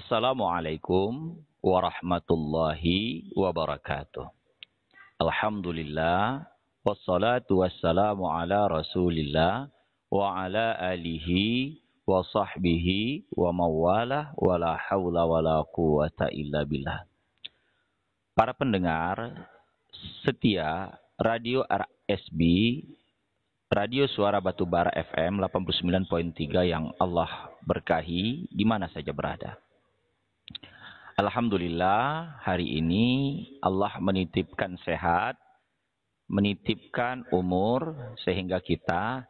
Assalamualaikum warahmatullahi wabarakatuh. Alhamdulillah wassalatu wassalamu ala Rasulillah wa ala alihi wa sahbihi wa mawalah wa la haula wa la quwata illa billah. Para pendengar setia Radio RSB Radio Suara Batubara FM 89.3 yang Allah berkahi di mana saja berada. Alhamdulillah hari ini Allah menitipkan sehat, menitipkan umur sehingga kita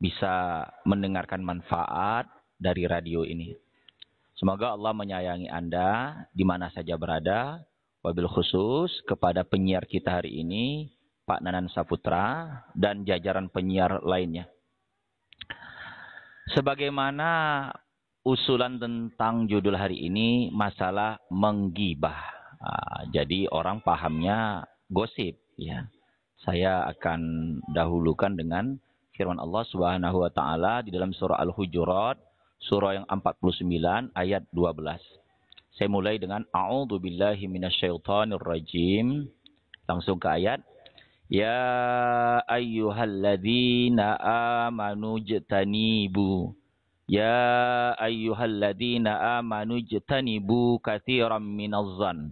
bisa mendengarkan manfaat dari radio ini. Semoga Allah menyayangi Anda di mana saja berada, wabil khusus kepada penyiar kita hari ini, Pak Nanan Saputra, dan jajaran penyiar lainnya. Sebagaimana usulan tentang judul hari ini masalah menggibah. Ah, jadi orang pahamnya gosip ya. Saya akan dahulukan dengan firman Allah Subhanahu wa taala di dalam surah Al-Hujurat surah yang 49 ayat 12. Saya mulai dengan billahi minasyaitonir rajim. Langsung ke ayat Ya ayyuhalladzina amanu jatanibu يا أيها الذين آمنوا اجتنبوا كثيرا من الظن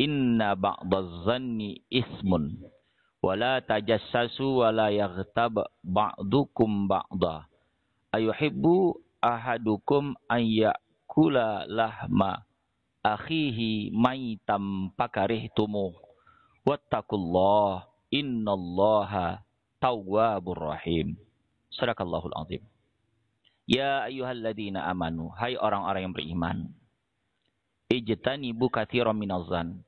إن بعض الظن إثم ولا تجسسوا ولا يغتب بعضكم بعضا أيحب أحدكم أن يأكل لحم أخيه ميتا فكرهتموه واتقوا الله إن الله تواب رحيم صدق الله العظيم Ya ayyuhalladzina amanu, hai orang-orang yang beriman. Ijtanibu katsiran minazan.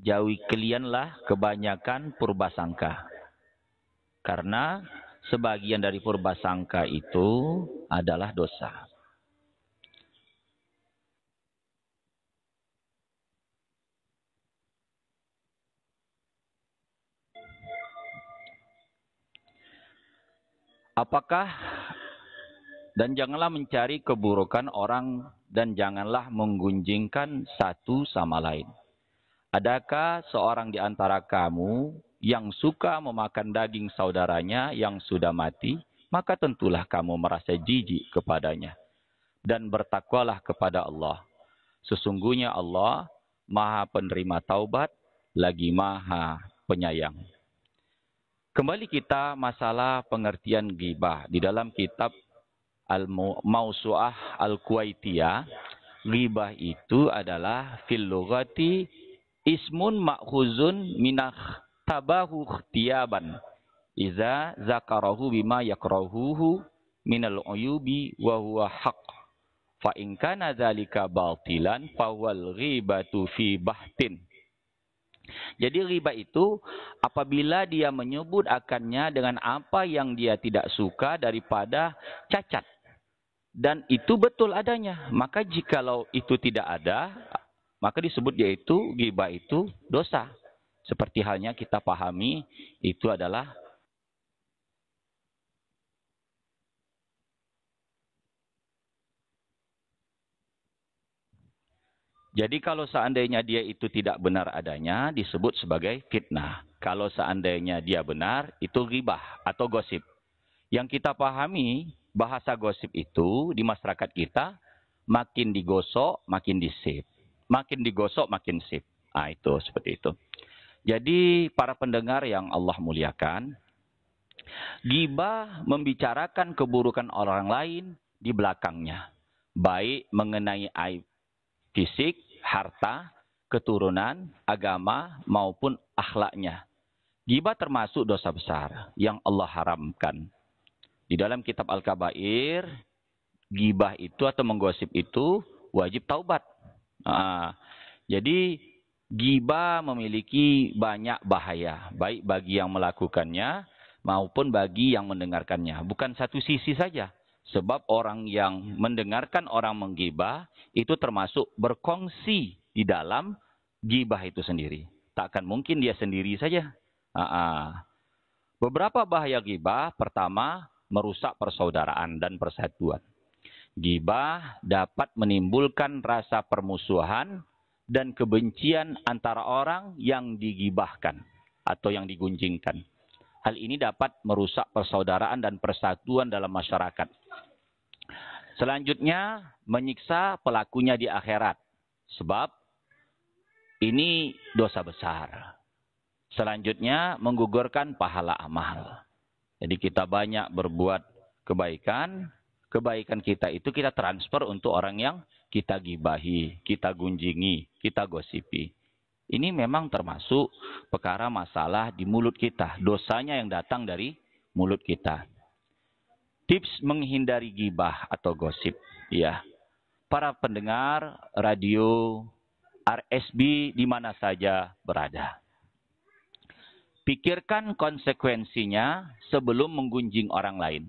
Jauhi kalianlah kebanyakan purbasangka. Karena sebagian dari purbasangka itu adalah dosa. Apakah dan janganlah mencari keburukan orang dan janganlah menggunjingkan satu sama lain. Adakah seorang di antara kamu yang suka memakan daging saudaranya yang sudah mati, maka tentulah kamu merasa jijik kepadanya. Dan bertakwalah kepada Allah. Sesungguhnya Allah maha penerima taubat, lagi maha penyayang. Kembali kita masalah pengertian gibah di dalam kitab al-mausu'ah al-kuwaitiyah, ghibah itu adalah fil lughati ismun ma'khuzun minah tabahu ikhtiyaban iza zakarahu bima yakrahuhu minal uyubi wa huwa haq fa in kana dzalika batilan fa wal ghibatu fi bahtin jadi riba itu apabila dia menyebut akannya dengan apa yang dia tidak suka daripada cacat dan itu betul adanya. Maka jikalau itu tidak ada, maka disebut yaitu giba itu dosa. Seperti halnya kita pahami itu adalah Jadi kalau seandainya dia itu tidak benar adanya disebut sebagai fitnah. Kalau seandainya dia benar itu ribah atau gosip. Yang kita pahami bahasa gosip itu di masyarakat kita makin digosok makin disip. Makin digosok makin sip. Nah, itu seperti itu. Jadi para pendengar yang Allah muliakan, gibah membicarakan keburukan orang lain di belakangnya, baik mengenai aib fisik, harta, keturunan, agama maupun akhlaknya. Gibah termasuk dosa besar yang Allah haramkan. Di dalam kitab Al-Kabair, gibah itu atau menggosip itu wajib taubat. Nah, jadi gibah memiliki banyak bahaya, baik bagi yang melakukannya maupun bagi yang mendengarkannya. Bukan satu sisi saja. Sebab orang yang mendengarkan orang menggibah itu termasuk berkongsi di dalam gibah itu sendiri. Takkan mungkin dia sendiri saja. Ah, ah. Beberapa bahaya gibah, pertama merusak persaudaraan dan persatuan. Gibah dapat menimbulkan rasa permusuhan dan kebencian antara orang yang digibahkan atau yang digunjingkan. Hal ini dapat merusak persaudaraan dan persatuan dalam masyarakat. Selanjutnya, menyiksa pelakunya di akhirat. Sebab ini dosa besar. Selanjutnya, menggugurkan pahala amal. Jadi kita banyak berbuat kebaikan, kebaikan kita itu kita transfer untuk orang yang kita gibahi, kita gunjingi, kita gosipi. Ini memang termasuk perkara masalah di mulut kita, dosanya yang datang dari mulut kita. Tips menghindari gibah atau gosip, ya. Para pendengar radio RSB di mana saja berada. Pikirkan konsekuensinya sebelum menggunjing orang lain.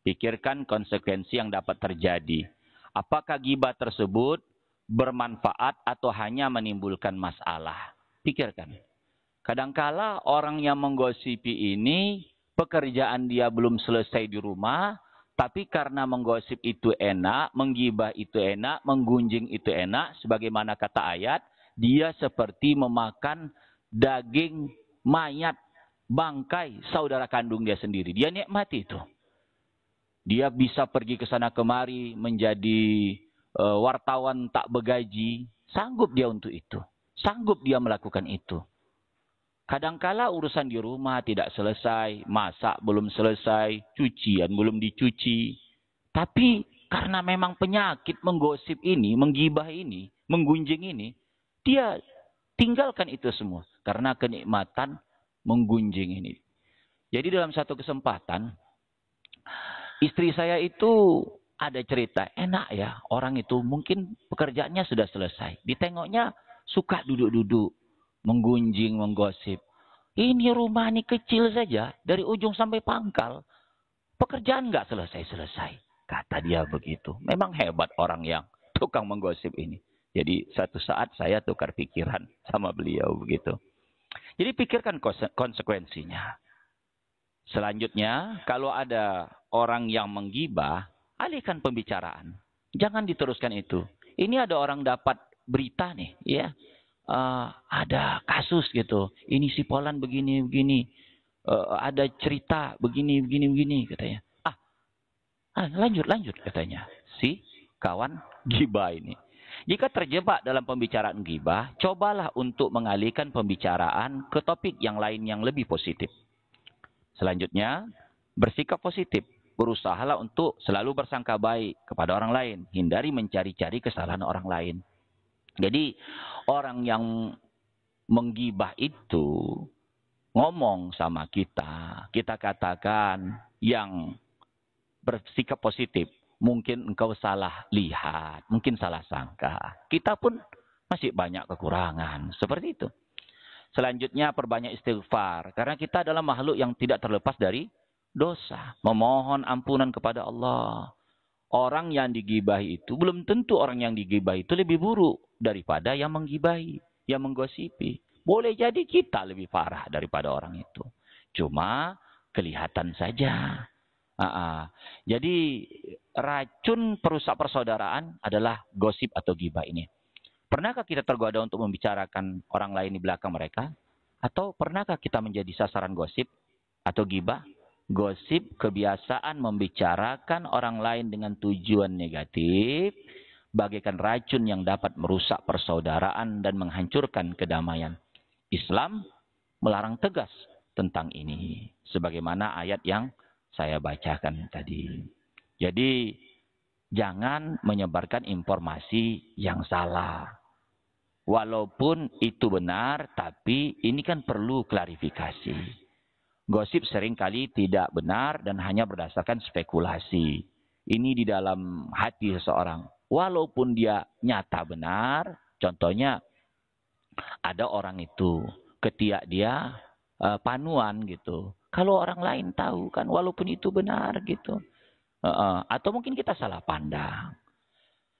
Pikirkan konsekuensi yang dapat terjadi. Apakah gibah tersebut bermanfaat atau hanya menimbulkan masalah? Pikirkan. Kadangkala orang yang menggosipi ini pekerjaan dia belum selesai di rumah, tapi karena menggosip itu enak, menggibah itu enak, menggunjing itu enak, sebagaimana kata ayat, dia seperti memakan daging mayat, bangkai saudara kandung dia sendiri. Dia nikmati itu. Dia bisa pergi ke sana kemari menjadi e, wartawan tak begaji. Sanggup dia untuk itu. Sanggup dia melakukan itu. Kadangkala urusan di rumah tidak selesai, masak belum selesai, cucian belum dicuci. Tapi karena memang penyakit menggosip ini, menggibah ini, menggunjing ini, dia tinggalkan itu semua. Karena kenikmatan menggunjing ini. Jadi dalam satu kesempatan, istri saya itu ada cerita, enak ya orang itu mungkin pekerjaannya sudah selesai. Ditengoknya suka duduk-duduk, menggunjing, menggosip. Ini rumah ini kecil saja, dari ujung sampai pangkal. Pekerjaan nggak selesai-selesai. Kata dia begitu. Memang hebat orang yang tukang menggosip ini. Jadi satu saat saya tukar pikiran sama beliau begitu. Jadi pikirkan konsekuensinya. Selanjutnya, kalau ada orang yang menggibah, alihkan pembicaraan. Jangan diteruskan itu. Ini ada orang dapat berita nih, ya. Uh, ada kasus gitu. Ini si Polan begini begini. Uh, ada cerita begini begini begini katanya. Ah, ah lanjut lanjut katanya. Si kawan gibah ini. Jika terjebak dalam pembicaraan gibah, cobalah untuk mengalihkan pembicaraan ke topik yang lain yang lebih positif. Selanjutnya, bersikap positif. Berusahalah untuk selalu bersangka baik kepada orang lain. Hindari mencari-cari kesalahan orang lain. Jadi, orang yang menggibah itu ngomong sama kita. Kita katakan yang bersikap positif. Mungkin engkau salah lihat, mungkin salah sangka. Kita pun masih banyak kekurangan. Seperti itu. Selanjutnya perbanyak istighfar. Karena kita adalah makhluk yang tidak terlepas dari dosa. Memohon ampunan kepada Allah. Orang yang digibahi itu, belum tentu orang yang digibahi itu lebih buruk daripada yang menggibahi, yang menggosipi. Boleh jadi kita lebih parah daripada orang itu. Cuma kelihatan saja. Aa. Jadi racun perusak persaudaraan adalah gosip atau gibah ini. Pernahkah kita tergoda untuk membicarakan orang lain di belakang mereka? Atau pernahkah kita menjadi sasaran gosip atau gibah? Gosip kebiasaan membicarakan orang lain dengan tujuan negatif bagaikan racun yang dapat merusak persaudaraan dan menghancurkan kedamaian. Islam melarang tegas tentang ini sebagaimana ayat yang saya bacakan tadi. Jadi jangan menyebarkan informasi yang salah. Walaupun itu benar, tapi ini kan perlu klarifikasi. Gosip seringkali tidak benar dan hanya berdasarkan spekulasi. Ini di dalam hati seseorang. Walaupun dia nyata benar, contohnya ada orang itu ketiak dia eh, panuan gitu kalau orang lain tahu kan walaupun itu benar gitu uh -uh. atau mungkin kita salah pandang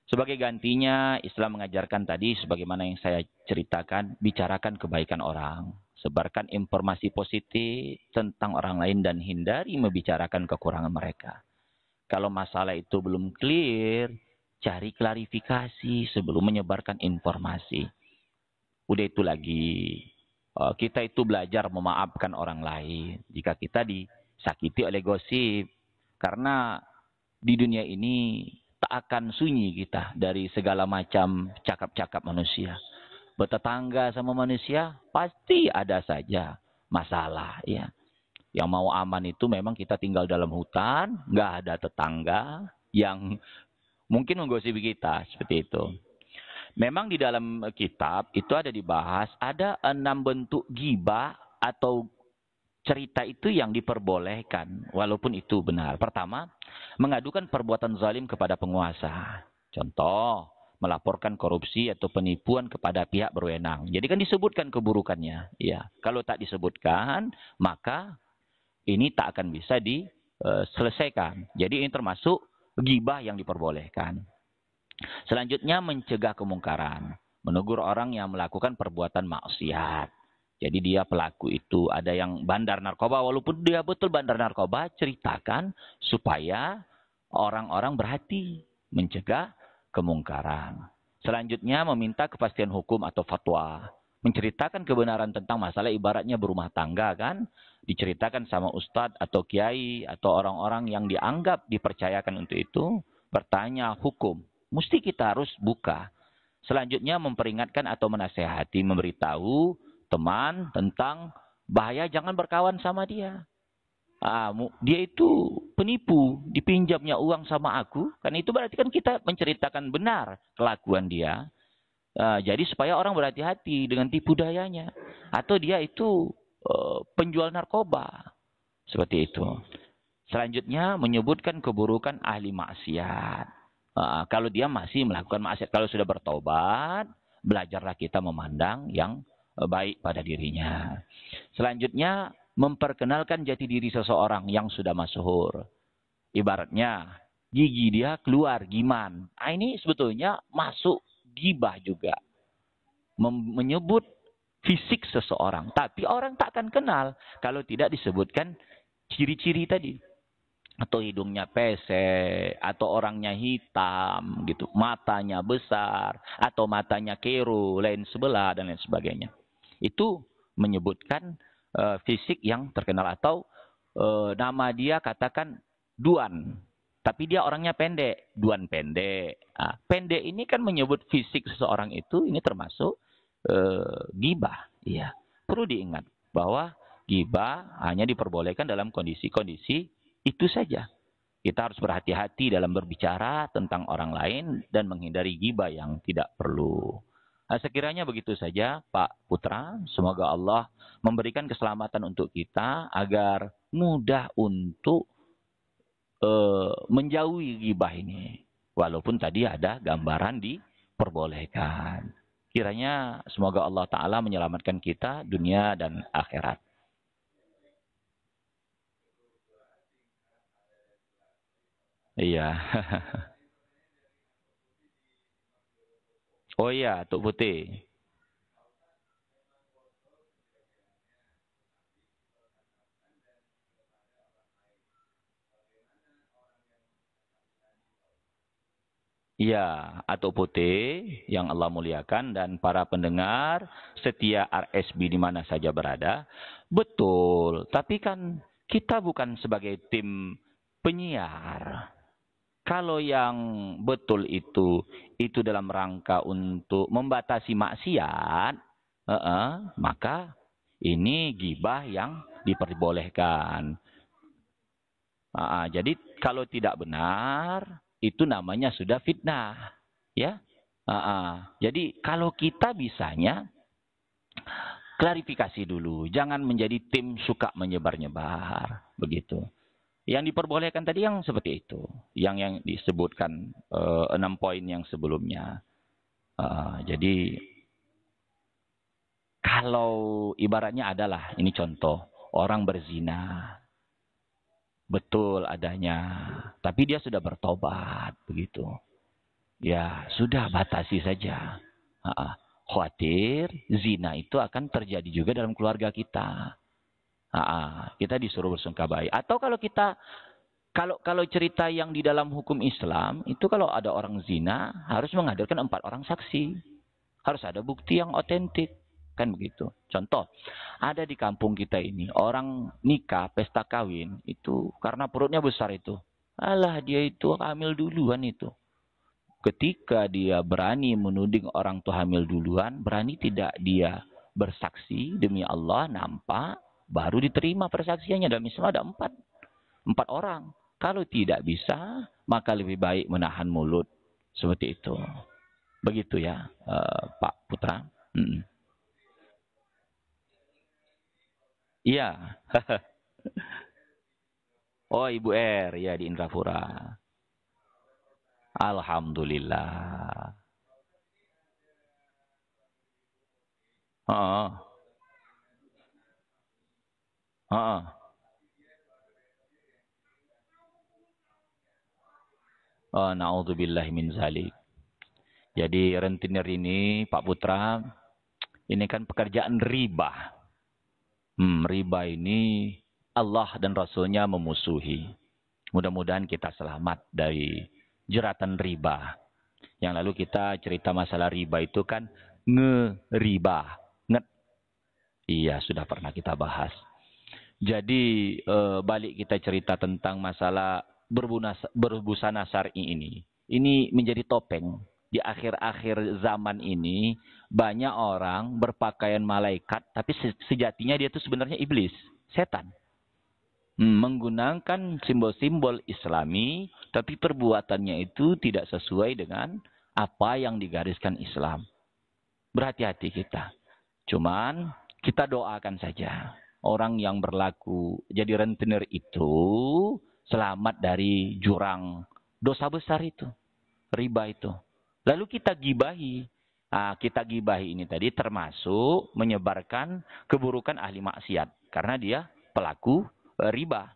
sebagai gantinya Islam mengajarkan tadi sebagaimana yang saya ceritakan bicarakan kebaikan orang sebarkan informasi positif tentang orang lain dan hindari membicarakan kekurangan mereka kalau masalah itu belum clear cari klarifikasi sebelum menyebarkan informasi udah itu lagi Eh, kita itu belajar memaafkan orang lain jika kita disakiti oleh gosip. Karena di dunia ini tak akan sunyi kita dari segala macam cakap-cakap manusia. Bertetangga sama manusia pasti ada saja masalah ya. Yang mau aman itu memang kita tinggal dalam hutan, nggak ada tetangga yang mungkin menggosipi kita seperti itu. Memang di dalam eh, kitab itu ada dibahas ada enam bentuk gibah atau cerita itu yang diperbolehkan walaupun itu benar. Pertama, mengadukan perbuatan zalim kepada penguasa. Contoh, melaporkan korupsi atau penipuan kepada pihak berwenang. Jadi kan disebutkan keburukannya, ya. Kalau tak disebutkan, maka ini tak akan bisa diselesaikan. Eh, Jadi ini termasuk gibah yang diperbolehkan. Selanjutnya mencegah kemungkaran, menegur orang yang melakukan perbuatan maksiat. Jadi dia pelaku itu ada yang bandar narkoba walaupun dia betul bandar narkoba ceritakan supaya orang-orang berhati mencegah kemungkaran. Selanjutnya meminta kepastian hukum atau fatwa. Menceritakan kebenaran tentang masalah ibaratnya berumah tangga kan. Diceritakan sama ustadz atau kiai atau orang-orang yang dianggap dipercayakan untuk itu. Bertanya hukum Mesti kita harus buka. Selanjutnya memperingatkan atau menasehati, memberitahu teman tentang bahaya jangan berkawan sama dia. Ah, dia itu penipu, dipinjamnya uang sama aku. Kan itu berarti kan kita menceritakan benar kelakuan dia. Uh, jadi supaya orang berhati-hati dengan tipu dayanya. Atau dia itu uh, penjual narkoba. Seperti itu. Selanjutnya menyebutkan keburukan ahli maksiat kalau dia masih melakukan maksiat, kalau sudah bertobat, belajarlah kita memandang yang eh, baik pada dirinya. Selanjutnya, memperkenalkan jati diri seseorang yang sudah masyhur. Ibaratnya, gigi dia keluar, giman. Nah, ini sebetulnya masuk gibah juga. Mem menyebut fisik seseorang. Tapi orang tak akan kenal kalau tidak disebutkan ciri-ciri tadi atau hidungnya pesek, atau orangnya hitam, gitu, matanya besar, atau matanya keru, lain sebelah dan lain sebagainya. Itu menyebutkan uh, fisik yang terkenal atau uh, nama dia katakan Duan, tapi dia orangnya pendek, Duan pendek. Nah, pendek ini kan menyebut fisik seseorang itu ini termasuk uh, gibah, ya. Perlu diingat bahwa gibah hanya diperbolehkan dalam kondisi-kondisi itu saja. Kita harus berhati-hati dalam berbicara tentang orang lain dan menghindari gibah yang tidak perlu. Nah, sekiranya begitu saja, Pak Putra. Semoga Allah memberikan keselamatan untuk kita agar mudah untuk e, menjauhi gibah ini. Walaupun tadi ada gambaran diperbolehkan. Kiranya semoga Allah Ta'ala menyelamatkan kita dunia dan akhirat. Iya. oh iya, Tok Putih. Ya, atau putih yang Allah muliakan dan para pendengar setia RSB di mana saja berada. Betul, tapi kan kita bukan sebagai tim penyiar. Kalau yang betul itu, itu dalam rangka untuk membatasi maksiat, uh -uh, maka ini gibah yang diperbolehkan. Uh -uh, jadi kalau tidak benar, itu namanya sudah fitnah. Ya, uh -uh. Jadi kalau kita bisanya, klarifikasi dulu. Jangan menjadi tim suka menyebar-nyebar. Begitu. Yang diperbolehkan tadi yang seperti itu, yang yang disebutkan eh, enam poin yang sebelumnya. Uh, jadi kalau ibaratnya adalah ini contoh orang berzina betul adanya tapi dia sudah bertobat begitu ya sudah batasi saja uh, khawatir zina itu akan terjadi juga dalam keluarga kita Aa, kita disuruh bersungkabai. Atau kalau kita kalau kalau cerita yang di dalam hukum Islam itu kalau ada orang zina harus menghadirkan empat orang saksi, harus ada bukti yang otentik kan begitu. Contoh, ada di kampung kita ini orang nikah pesta kawin itu karena perutnya besar itu. Alah dia itu hamil duluan itu. Ketika dia berani menuding orang tuh hamil duluan, berani tidak dia bersaksi demi Allah nampak baru diterima persaksiannya. Dalam Islam ada empat. Empat orang. Kalau tidak bisa, maka lebih baik menahan mulut. Seperti itu. Begitu ya, eh, Pak Putra. Hmm. Iya. oh, Ibu R. Ya, di Indrapura. Alhamdulillah. Oh. oh. Heeh. Oh, ah, na'udzubillahi min zalik. Jadi rentenir ini, Pak Putra, ini kan pekerjaan riba. Hmm, riba ini Allah dan Rasulnya memusuhi. Mudah-mudahan kita selamat dari jeratan riba. Yang lalu kita cerita masalah riba itu kan ngeriba. Nget. Iya, sudah pernah kita bahas. Jadi eh, balik kita cerita tentang masalah berbunas, berbusana syar'i ini. Ini menjadi topeng di akhir-akhir zaman ini banyak orang berpakaian malaikat tapi sejatinya dia itu sebenarnya iblis, setan. Hmm, menggunakan simbol-simbol islami tapi perbuatannya itu tidak sesuai dengan apa yang digariskan Islam. Berhati-hati kita. Cuman kita doakan saja orang yang berlaku jadi rentenir itu selamat dari jurang dosa besar itu, riba itu. Lalu kita gibahi. Nah, kita gibahi ini tadi termasuk menyebarkan keburukan ahli maksiat karena dia pelaku e, riba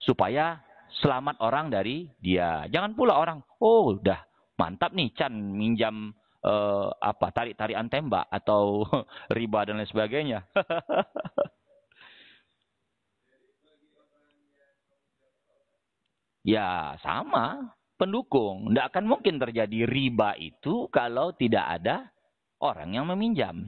supaya selamat orang dari dia. Jangan pula orang, oh udah mantap nih Chan minjam uh, apa tarik-tarian tembak atau riba dan lain sebagainya. Ya sama, pendukung. Tidak akan mungkin terjadi riba itu kalau tidak ada orang yang meminjam.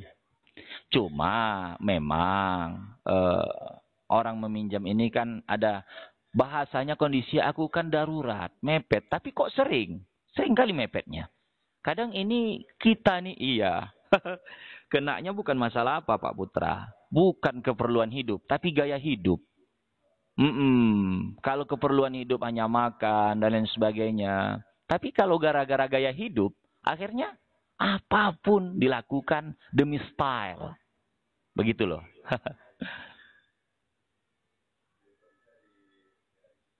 Cuma memang eh, orang meminjam ini kan ada bahasanya kondisi aku kan darurat, mepet. Tapi kok sering? Sering kali mepetnya. Kadang ini kita nih iya. Kenaknya bukan masalah apa Pak Putra. Bukan keperluan hidup, tapi gaya hidup. Mm -mm. Kalau keperluan hidup hanya makan dan lain sebagainya. Tapi kalau gara-gara gaya hidup, akhirnya apapun dilakukan demi style. Begitu loh.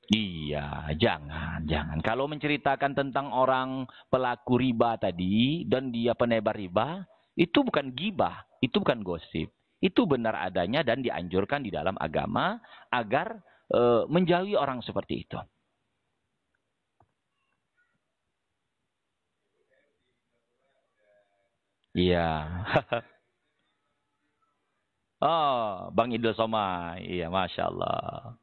Iya, jangan, jangan. Kalau menceritakan tentang orang pelaku riba tadi dan dia penebar riba, itu bukan gibah, itu bukan gosip itu benar adanya dan dianjurkan di dalam agama agar e, menjauhi orang seperti itu. Iya. oh, Bang Idul Soma. Iya, Masya Allah.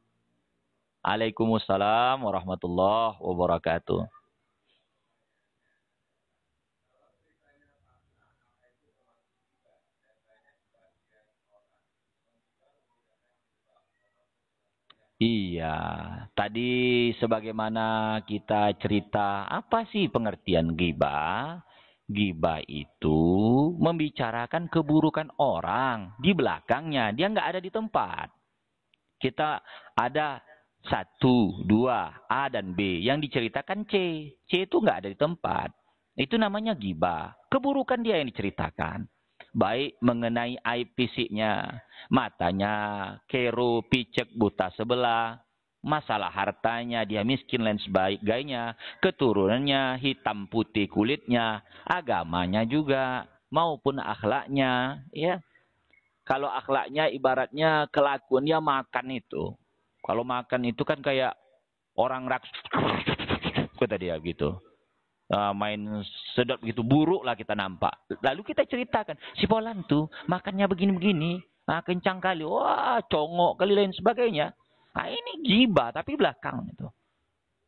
Assalamualaikum warahmatullahi wabarakatuh. Iya, tadi sebagaimana kita cerita, apa sih pengertian gibah? Gibah itu membicarakan keburukan orang di belakangnya, dia nggak ada di tempat. Kita ada satu, dua, A dan B. Yang diceritakan C, C itu nggak ada di tempat. Itu namanya gibah. Keburukan dia yang diceritakan baik mengenai aib fisiknya, matanya, kero, picek, buta sebelah, masalah hartanya, dia miskin lain sebagainya, keturunannya, hitam putih kulitnya, agamanya juga, maupun akhlaknya, ya. Kalau akhlaknya ibaratnya kelakuannya makan itu. Kalau makan itu kan kayak orang raks kata dia gitu uh, main sedot begitu buruk lah kita nampak. Lalu kita ceritakan, si Polan tuh makannya begini-begini, nah, kencang kali, wah congok kali lain sebagainya. Nah, ini gibah tapi belakang itu.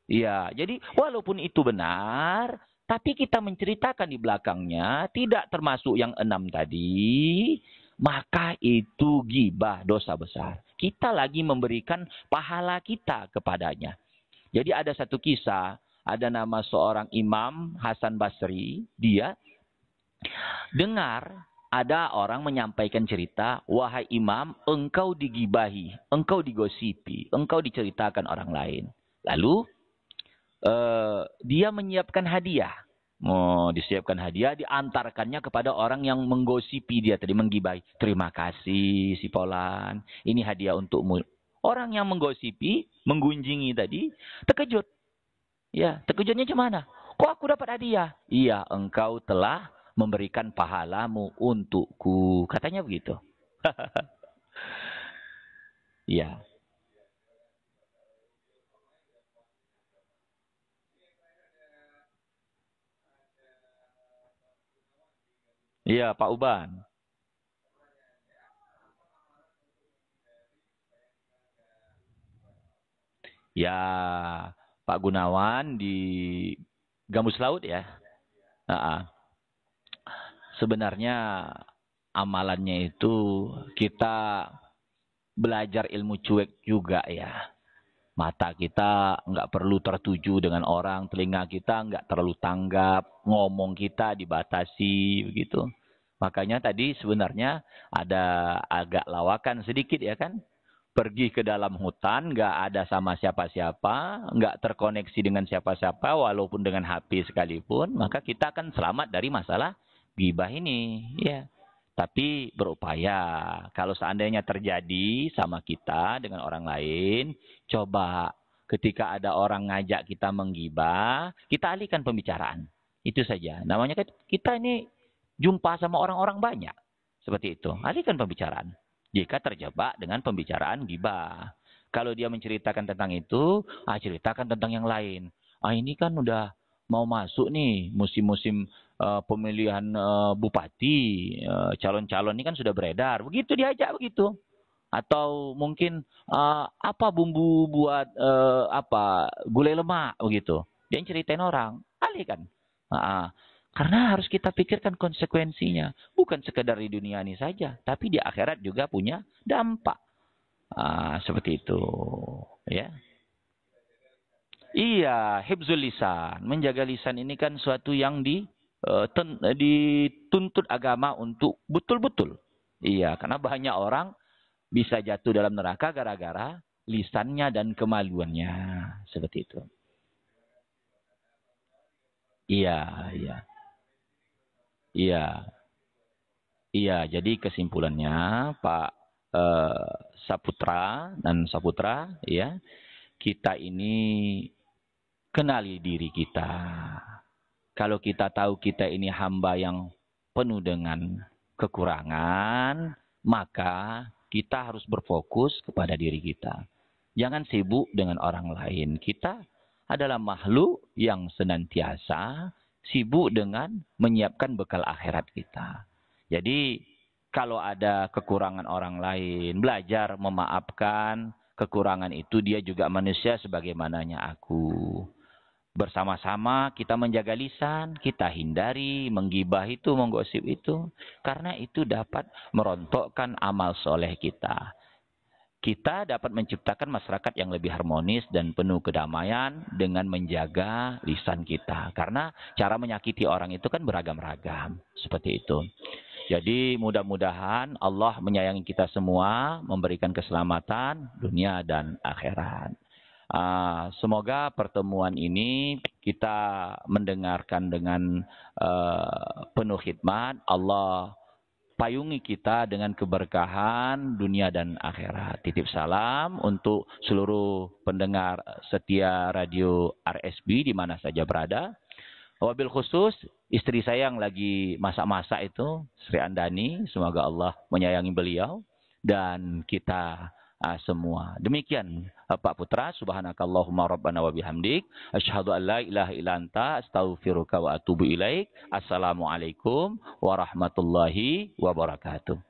ya jadi walaupun itu benar, tapi kita menceritakan di belakangnya tidak termasuk yang enam tadi, maka itu gibah dosa besar. Kita lagi memberikan pahala kita kepadanya. Jadi ada satu kisah ada nama seorang imam Hasan Basri, dia dengar ada orang menyampaikan cerita, wahai imam, engkau digibahi, engkau digosipi, engkau diceritakan orang lain. Lalu uh, dia menyiapkan hadiah. Oh, disiapkan hadiah, diantarkannya kepada orang yang menggosipi dia tadi, menggibahi. Terima kasih si Polan, ini hadiah untukmu. Orang yang menggosipi, menggunjingi tadi, terkejut. Ya, terkejutnya gimana? Kok aku dapat hadiah? Iya, engkau telah memberikan pahalamu untukku. Katanya begitu. Iya. Iya, Pak Uban. Ya, Pak Gunawan di Gambus Laut ya. Nah, sebenarnya amalannya itu kita belajar ilmu cuek juga ya. Mata kita nggak perlu tertuju dengan orang, telinga kita nggak terlalu tanggap, ngomong kita dibatasi begitu. Makanya tadi sebenarnya ada agak lawakan sedikit ya kan pergi ke dalam hutan, nggak ada sama siapa-siapa, nggak terkoneksi dengan siapa-siapa, walaupun dengan HP sekalipun, maka kita akan selamat dari masalah gibah ini. Ya. Tapi berupaya, kalau seandainya terjadi sama kita dengan orang lain, coba ketika ada orang ngajak kita menggibah, kita alihkan pembicaraan. Itu saja. Namanya kita ini jumpa sama orang-orang banyak. Seperti itu. Alihkan pembicaraan jika terjebak dengan pembicaraan gibah. Kalau dia menceritakan tentang itu, ah ceritakan tentang yang lain. Ah ini kan udah mau masuk nih musim-musim uh, pemilihan uh, bupati, eh, calon-calon uh, ini kan sudah beredar. Begitu diajak begitu. Atau mungkin uh, apa bumbu buat uh, apa gulai lemak begitu. Dia ceritain orang, alih kan. Ah, karena harus kita pikirkan konsekuensinya. Bukan sekedar di dunia ini saja. Tapi di akhirat juga punya dampak. Ah, seperti itu. Ya. Iya, hibzul lisan. Menjaga lisan ini kan suatu yang di, eh, eh, dituntut agama untuk betul-betul. Iya, karena banyak orang bisa jatuh dalam neraka gara-gara lisannya dan kemaluannya. Seperti itu. Iya, iya. Iya. Iya, jadi kesimpulannya Pak eh, Saputra dan Saputra ya, kita ini kenali diri kita. Kalau kita tahu kita ini hamba yang penuh dengan kekurangan, maka kita harus berfokus kepada diri kita. Jangan sibuk dengan orang lain. Kita adalah makhluk yang senantiasa sibuk dengan menyiapkan bekal akhirat kita. Jadi kalau ada kekurangan orang lain, belajar memaafkan kekurangan itu dia juga manusia sebagaimananya aku. Bersama-sama kita menjaga lisan, kita hindari menggibah itu, menggosip itu. Karena itu dapat merontokkan amal soleh kita kita dapat menciptakan masyarakat yang lebih harmonis dan penuh kedamaian dengan menjaga lisan kita. Karena cara menyakiti orang itu kan beragam-ragam. Seperti itu. Jadi mudah-mudahan Allah menyayangi kita semua, memberikan keselamatan dunia dan akhirat. Ah, semoga pertemuan ini kita mendengarkan dengan eh, penuh hikmat. Allah payungi kita dengan keberkahan dunia dan akhirat. Titip salam untuk seluruh pendengar setia radio RSB di mana saja berada. Wabil khusus istri saya yang lagi masa-masa itu Sri Andani, semoga Allah menyayangi beliau dan kita uh, semua. Demikian uh, Pak Putra, subhanakallahumma rabbana wa bihamdik, asyhadu an la ilaha illa anta, astaghfiruka wa atubu ilaik. Assalamualaikum warahmatullahi wabarakatuh.